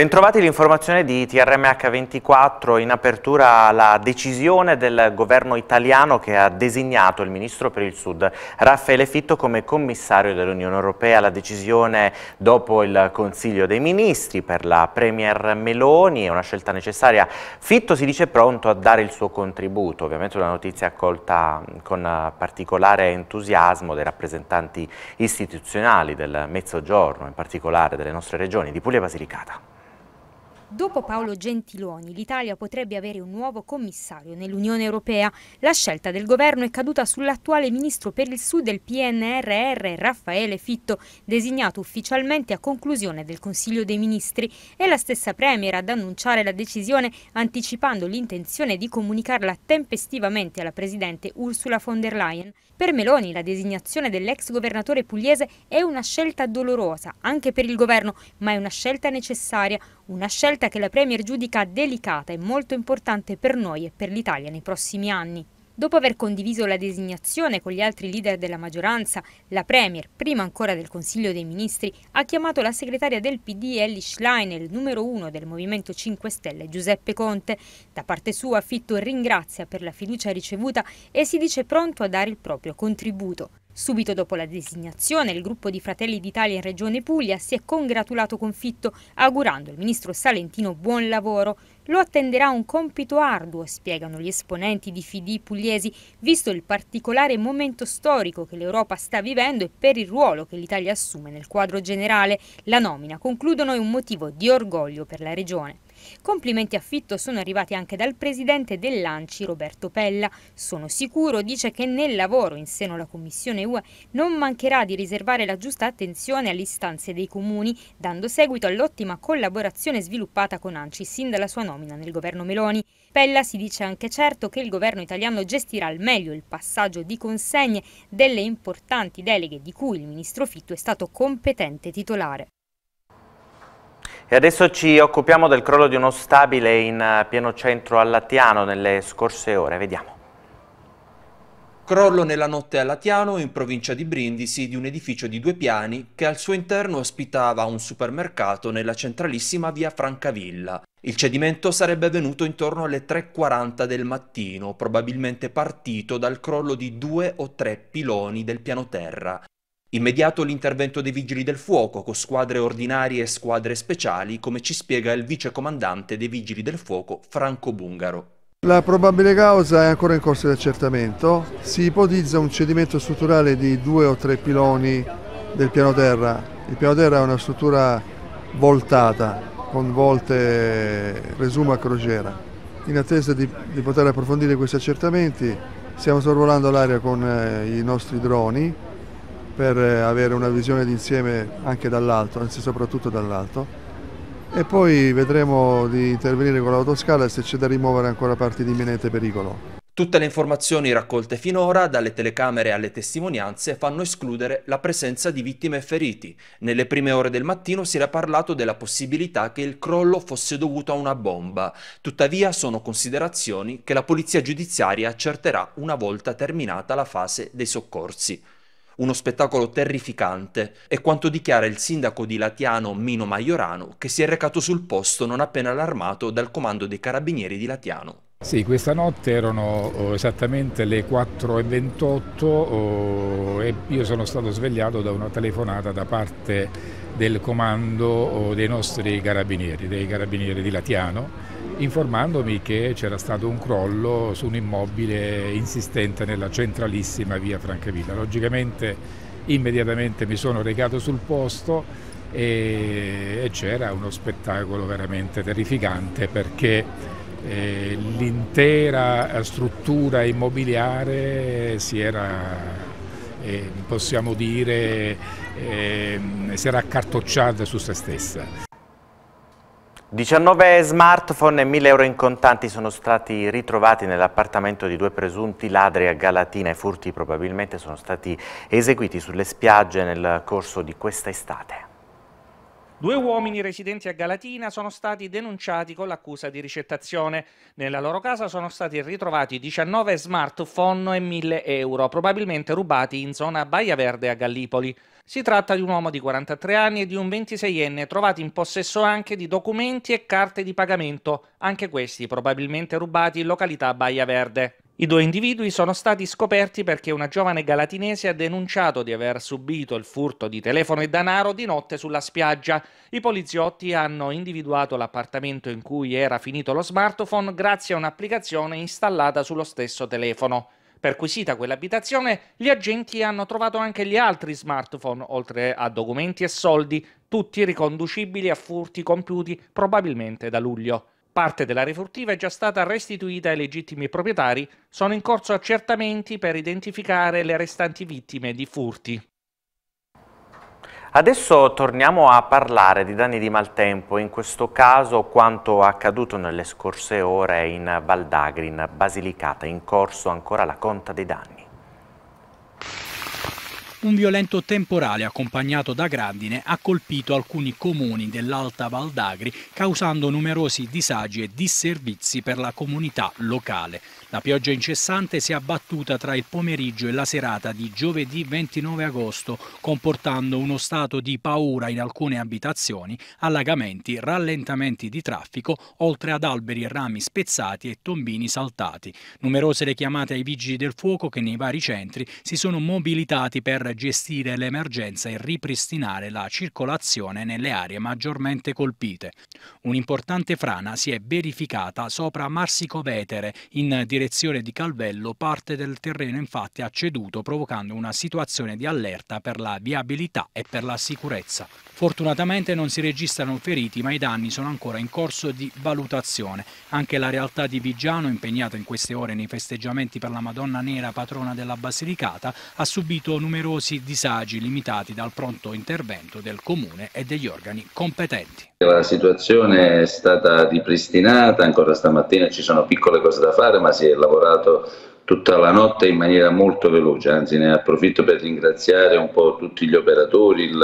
Bentrovati l'informazione di TRMH24 in apertura la decisione del governo italiano che ha designato il ministro per il Sud Raffaele Fitto come commissario dell'Unione Europea. La decisione dopo il Consiglio dei Ministri per la Premier Meloni è una scelta necessaria. Fitto si dice pronto a dare il suo contributo, ovviamente una notizia accolta con eh, particolare entusiasmo dai rappresentanti istituzionali del Mezzogiorno, in particolare delle nostre regioni di Puglia e Basilicata. Dopo Paolo Gentiloni, l'Italia potrebbe avere un nuovo commissario nell'Unione Europea. La scelta del governo è caduta sull'attuale ministro per il Sud del PNRR, Raffaele Fitto, designato ufficialmente a conclusione del Consiglio dei Ministri. È la stessa Premier ad annunciare la decisione, anticipando l'intenzione di comunicarla tempestivamente alla Presidente Ursula von der Leyen. Per Meloni la designazione dell'ex governatore pugliese è una scelta dolorosa, anche per il governo, ma è una scelta necessaria, una scelta scelta che la Premier giudica delicata e molto importante per noi e per l'Italia nei prossimi anni. Dopo aver condiviso la designazione con gli altri leader della maggioranza, la Premier, prima ancora del Consiglio dei Ministri, ha chiamato la segretaria del PD Ellie Schlein e il numero uno del Movimento 5 Stelle Giuseppe Conte. Da parte sua Fitto ringrazia per la fiducia ricevuta e si dice pronto a dare il proprio contributo. Subito dopo la designazione, il gruppo di Fratelli d'Italia in Regione Puglia si è congratulato con Fitto, augurando al ministro Salentino buon lavoro. Lo attenderà un compito arduo, spiegano gli esponenti di FID pugliesi, visto il particolare momento storico che l'Europa sta vivendo e per il ruolo che l'Italia assume nel quadro generale. La nomina, concludono, è un motivo di orgoglio per la Regione. Complimenti a Fitto sono arrivati anche dal presidente dell'Anci, Roberto Pella. Sono sicuro, dice che nel lavoro in seno alla Commissione UE non mancherà di riservare la giusta attenzione alle istanze dei comuni, dando seguito all'ottima collaborazione sviluppata con Anci sin dalla sua nomina nel governo Meloni. Pella si dice anche certo che il governo italiano gestirà al meglio il passaggio di consegne delle importanti deleghe di cui il ministro Fitto è stato competente titolare. E adesso ci occupiamo del crollo di uno stabile in eh, pieno centro a Latiano nelle scorse ore, vediamo. Crollo nella notte a Latiano, in provincia di Brindisi, di un edificio di due piani che al suo interno ospitava un supermercato nella centralissima via Francavilla. Il cedimento sarebbe avvenuto intorno alle 3.40 del mattino, probabilmente partito dal crollo di due o tre piloni del piano terra. Immediato l'intervento dei vigili del fuoco con squadre ordinarie e squadre speciali, come ci spiega il vicecomandante dei vigili del fuoco Franco Bungaro. La probabile causa è ancora in corso di accertamento. Si ipotizza un cedimento strutturale di due o tre piloni del piano terra. Il piano terra è una struttura voltata, con volte presumo a crociera. In attesa di, di poter approfondire questi accertamenti stiamo sorvolando l'area con eh, i nostri droni per eh, avere una visione d'insieme anche dall'alto, anzi soprattutto dall'alto. E poi vedremo di intervenire con l'autoscala se c'è da rimuovere ancora parti di imminente pericolo. Tutte le informazioni raccolte finora, dalle telecamere alle testimonianze, fanno escludere la presenza di vittime e feriti. Nelle prime ore del mattino si era parlato della possibilità che il crollo fosse dovuto a una bomba. Tuttavia sono considerazioni che la polizia giudiziaria accerterà una volta terminata la fase dei soccorsi uno spettacolo terrificante, è quanto dichiara il sindaco di Latiano Mino Maiorano, che si è recato sul posto non appena allarmato dal comando dei carabinieri di Latiano. Sì, questa notte erano oh, esattamente le 4.28 e io sono stato svegliato da una telefonata da parte del comando oh, dei nostri carabinieri, dei carabinieri di Latiano informandomi che c'era stato un crollo su un immobile insistente nella centralissima via Francavilla. Logicamente immediatamente mi sono recato sul posto e, e c'era uno spettacolo veramente terrificante perché eh, l'intera struttura immobiliare si era eh, possiamo dire eh, si era accartocciata su se stessa. 19 smartphone e 1000 euro in contanti sono stati ritrovati nell'appartamento di due presunti ladri a Galatina. I furti probabilmente sono stati eseguiti sulle spiagge nel corso di questa estate. Due uomini residenti a Galatina sono stati denunciati con l'accusa di ricettazione. Nella loro casa sono stati ritrovati 19 smartphone e 1000 euro, probabilmente rubati in zona Baia Verde a Gallipoli. Si tratta di un uomo di 43 anni e di un 26enne trovati in possesso anche di documenti e carte di pagamento, anche questi probabilmente rubati in località Baia Verde. I due individui sono stati scoperti perché una giovane galatinese ha denunciato di aver subito il furto di telefono e danaro di notte sulla spiaggia. I poliziotti hanno individuato l'appartamento in cui era finito lo smartphone grazie a un'applicazione installata sullo stesso telefono. Perquisita quell'abitazione, gli agenti hanno trovato anche gli altri smartphone, oltre a documenti e soldi, tutti riconducibili a furti compiuti probabilmente da luglio. Parte della refurtiva è già stata restituita ai legittimi proprietari, sono in corso accertamenti per identificare le restanti vittime di furti. Adesso torniamo a parlare di danni di maltempo, in questo caso quanto accaduto nelle scorse ore in Valdagrin, Basilicata, in corso ancora la conta dei danni. Un violento temporale accompagnato da grandine ha colpito alcuni comuni dell'Alta Val d'Agri causando numerosi disagi e disservizi per la comunità locale. La pioggia incessante si è abbattuta tra il pomeriggio e la serata di giovedì 29 agosto, comportando uno stato di paura in alcune abitazioni, allagamenti, rallentamenti di traffico, oltre ad alberi e rami spezzati e tombini saltati. Numerose le chiamate ai vigili del fuoco che nei vari centri si sono mobilitati per gestire l'emergenza e ripristinare la circolazione nelle aree maggiormente colpite. Un'importante frana si è verificata sopra Marsico Vetere in direzione direzione di Calvello parte del terreno infatti ha ceduto provocando una situazione di allerta per la viabilità e per la sicurezza. Fortunatamente non si registrano feriti, ma i danni sono ancora in corso di valutazione. Anche la realtà di Vigiano, impegnata in queste ore nei festeggiamenti per la Madonna Nera, patrona della Basilicata, ha subito numerosi disagi limitati dal pronto intervento del Comune e degli organi competenti. La situazione è stata ripristinata, ancora stamattina ci sono piccole cose da fare, ma si è lavorato tutta la notte in maniera molto veloce, anzi ne approfitto per ringraziare un po' tutti gli operatori, il,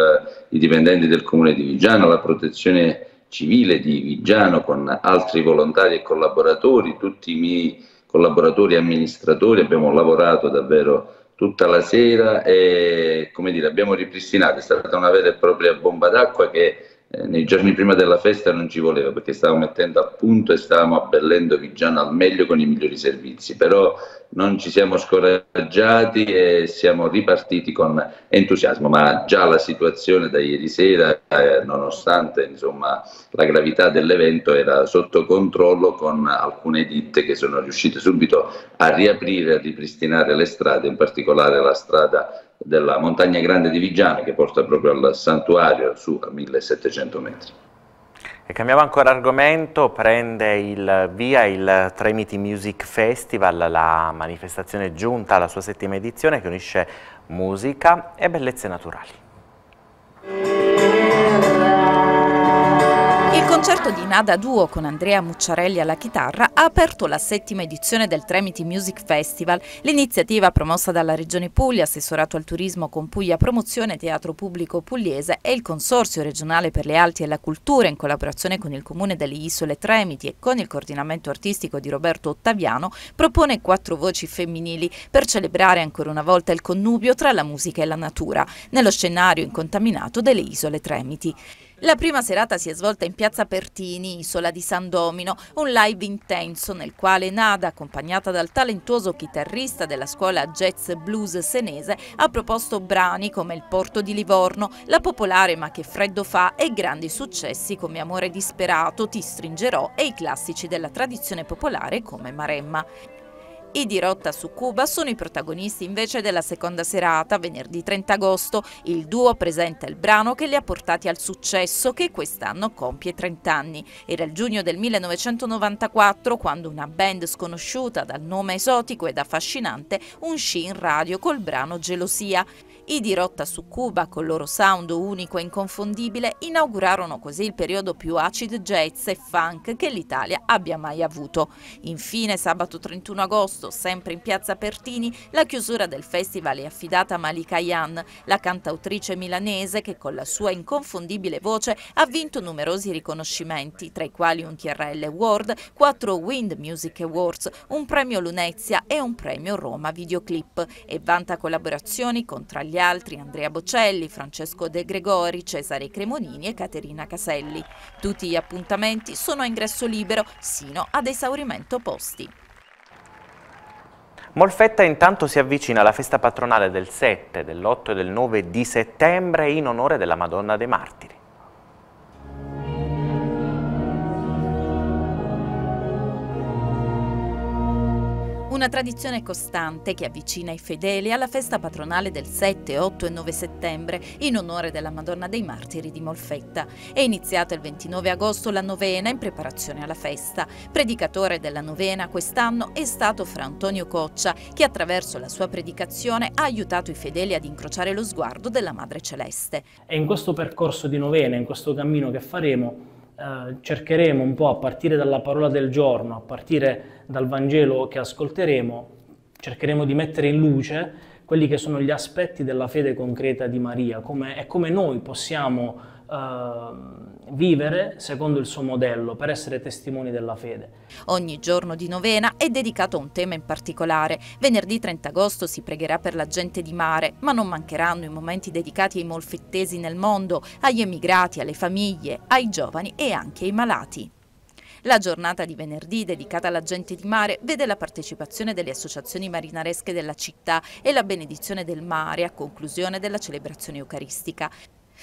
i dipendenti del comune di Vigiano, la protezione civile di Vigiano con altri volontari e collaboratori, tutti i miei collaboratori e amministratori, abbiamo lavorato davvero tutta la sera e come dire, abbiamo ripristinato, è stata una vera e propria bomba d'acqua che eh, nei giorni prima della festa non ci voleva perché stavamo mettendo a punto e stavamo abbellendo Viggiano al meglio con i migliori servizi, però non ci siamo scoraggiati e siamo ripartiti con entusiasmo, ma già la situazione da ieri sera, eh, nonostante insomma, la gravità dell'evento, era sotto controllo con alcune ditte che sono riuscite subito a riaprire, a ripristinare le strade, in particolare la strada della montagna grande di Vigiano che porta proprio al santuario su a 1700 metri. E cambiamo ancora argomento, prende il via il Tremiti Music Festival, la manifestazione giunta alla sua settima edizione che unisce musica e bellezze naturali. concerto di Nada Duo con Andrea Mucciarelli alla chitarra ha aperto la settima edizione del Tremiti Music Festival, l'iniziativa promossa dalla Regione Puglia, assessorato al turismo con Puglia Promozione Teatro Pubblico Pugliese e il Consorzio regionale per le arti e la cultura in collaborazione con il Comune delle Isole Tremiti e con il coordinamento artistico di Roberto Ottaviano propone quattro voci femminili per celebrare ancora una volta il connubio tra la musica e la natura nello scenario incontaminato delle Isole Tremiti. La prima serata si è svolta in piazza Pertini, isola di San Domino, un live intenso nel quale Nada, accompagnata dal talentuoso chitarrista della scuola jazz blues senese, ha proposto brani come Il porto di Livorno, La popolare ma che freddo fa e grandi successi come Amore disperato, Ti stringerò e i classici della tradizione popolare come Maremma. I di Rotta su Cuba sono i protagonisti invece della seconda serata, venerdì 30 agosto. Il duo presenta il brano che li ha portati al successo, che quest'anno compie 30 anni. Era il giugno del 1994 quando una band sconosciuta dal nome esotico ed affascinante uscì in radio col brano Gelosia. I di Rotta su Cuba, col loro sound unico e inconfondibile, inaugurarono così il periodo più acid jazz e funk che l'Italia abbia mai avuto. Infine, sabato 31 agosto, sempre in piazza Pertini, la chiusura del festival è affidata a Malika Yan, la cantautrice milanese che con la sua inconfondibile voce ha vinto numerosi riconoscimenti, tra i quali un TRL Award, quattro Wind Music Awards, un premio Lunezia e un premio Roma Videoclip e vanta collaborazioni con tra gli gli altri Andrea Bocelli, Francesco De Gregori, Cesare Cremonini e Caterina Caselli. Tutti gli appuntamenti sono a ingresso libero sino ad esaurimento posti. Molfetta intanto si avvicina alla festa patronale del 7, dell'8 e del 9 di settembre in onore della Madonna dei Martiri. Una tradizione costante che avvicina i fedeli alla festa patronale del 7, 8 e 9 settembre in onore della Madonna dei Martiri di Molfetta. È iniziata il 29 agosto la novena in preparazione alla festa. Predicatore della novena quest'anno è stato Fra Antonio Coccia che attraverso la sua predicazione ha aiutato i fedeli ad incrociare lo sguardo della Madre Celeste. E in questo percorso di novena, in questo cammino che faremo, eh, cercheremo un po' a partire dalla parola del giorno, a partire dal Vangelo che ascolteremo, cercheremo di mettere in luce quelli che sono gli aspetti della fede concreta di Maria come, e come noi possiamo eh, vivere secondo il suo modello, per essere testimoni della fede. Ogni giorno di novena è dedicato a un tema in particolare. Venerdì 30 agosto si pregherà per la gente di mare, ma non mancheranno i momenti dedicati ai molfettesi nel mondo, agli emigrati, alle famiglie, ai giovani e anche ai malati. La giornata di venerdì, dedicata alla gente di mare, vede la partecipazione delle associazioni marinaresche della città e la benedizione del mare a conclusione della celebrazione eucaristica.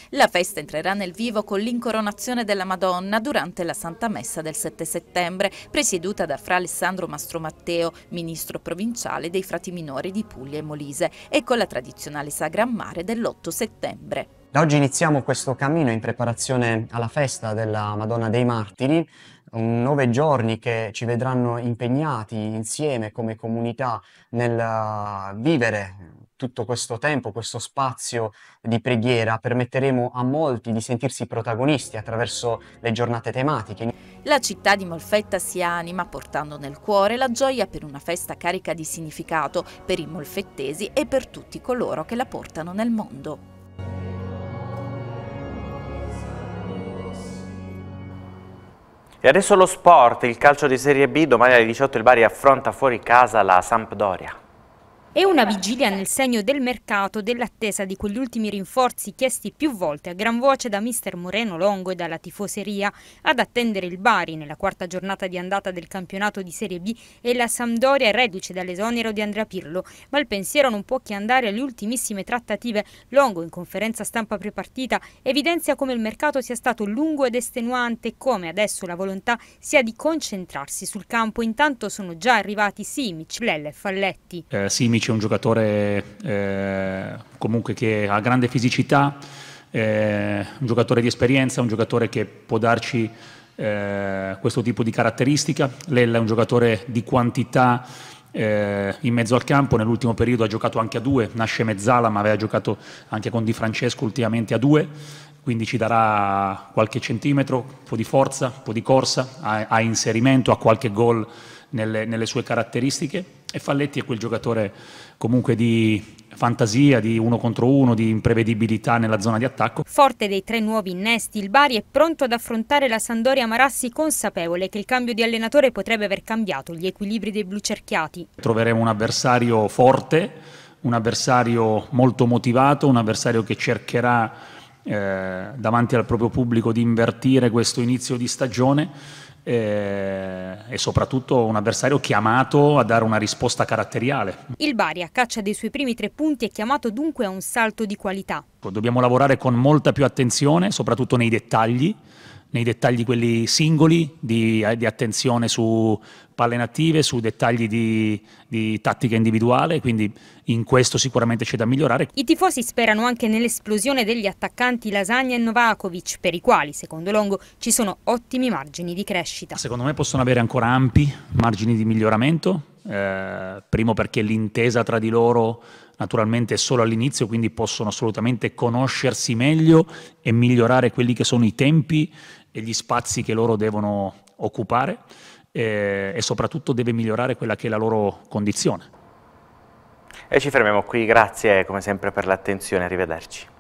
La festa entrerà nel vivo con l'incoronazione della Madonna durante la Santa Messa del 7 settembre, presieduta da Fra Alessandro Mastro Matteo, ministro provinciale dei frati minori di Puglia e Molise, e con la tradizionale sagra a mare dell'8 settembre. Da oggi iniziamo questo cammino in preparazione alla festa della Madonna dei Martiri, nove giorni che ci vedranno impegnati insieme come comunità nel uh, vivere tutto questo tempo, questo spazio di preghiera permetteremo a molti di sentirsi protagonisti attraverso le giornate tematiche. La città di Molfetta si anima portando nel cuore la gioia per una festa carica di significato per i molfettesi e per tutti coloro che la portano nel mondo. E adesso lo sport, il calcio di Serie B, domani alle 18 il Bari affronta fuori casa la Sampdoria. È una vigilia nel segno del mercato dell'attesa di quegli ultimi rinforzi chiesti più volte a gran voce da mister Moreno Longo e dalla tifoseria ad attendere il Bari nella quarta giornata di andata del campionato di Serie B e la Sampdoria reduce dall'esonero di Andrea Pirlo, ma il pensiero non può che andare alle ultimissime trattative. Longo in conferenza stampa prepartita evidenzia come il mercato sia stato lungo ed estenuante e come adesso la volontà sia di concentrarsi sul campo. Intanto sono già arrivati Simic, Lelle e Falletti. Eh, Simic Pipic è un giocatore eh, comunque che ha grande fisicità, eh, un giocatore di esperienza, un giocatore che può darci eh, questo tipo di caratteristica. Lella è un giocatore di quantità eh, in mezzo al campo, nell'ultimo periodo ha giocato anche a due, nasce mezzala ma aveva giocato anche con Di Francesco ultimamente a due, quindi ci darà qualche centimetro, un po' di forza, un po' di corsa, a, a inserimento, a qualche gol nelle, nelle sue caratteristiche e Falletti è quel giocatore comunque di fantasia, di uno contro uno, di imprevedibilità nella zona di attacco. Forte dei tre nuovi innesti, il Bari è pronto ad affrontare la Sandoria Marassi consapevole che il cambio di allenatore potrebbe aver cambiato gli equilibri dei blucerchiati. Troveremo un avversario forte, un avversario molto motivato, un avversario che cercherà eh, davanti al proprio pubblico di invertire questo inizio di stagione eh, e soprattutto un avversario chiamato a dare una risposta caratteriale. Il Bari a caccia dei suoi primi tre punti è chiamato dunque a un salto di qualità. Dobbiamo lavorare con molta più attenzione, soprattutto nei dettagli, nei dettagli quelli singoli, di, eh, di attenzione su palle native, su dettagli di, di, tattica individuale, quindi in questo sicuramente c'è da migliorare. I tifosi sperano anche nell'esplosione degli attaccanti Lasagna e Novakovic, per i quali, secondo Longo, ci sono ottimi margini di crescita. Secondo me possono avere ancora ampi margini di miglioramento, eh, primo perché l'intesa tra di loro naturalmente è solo all'inizio, quindi possono assolutamente conoscersi meglio e migliorare quelli che sono i tempi e gli spazi che loro devono occupare eh, e soprattutto deve migliorare quella che è la loro condizione. E ci fermiamo qui, grazie come sempre per l'attenzione, arrivederci.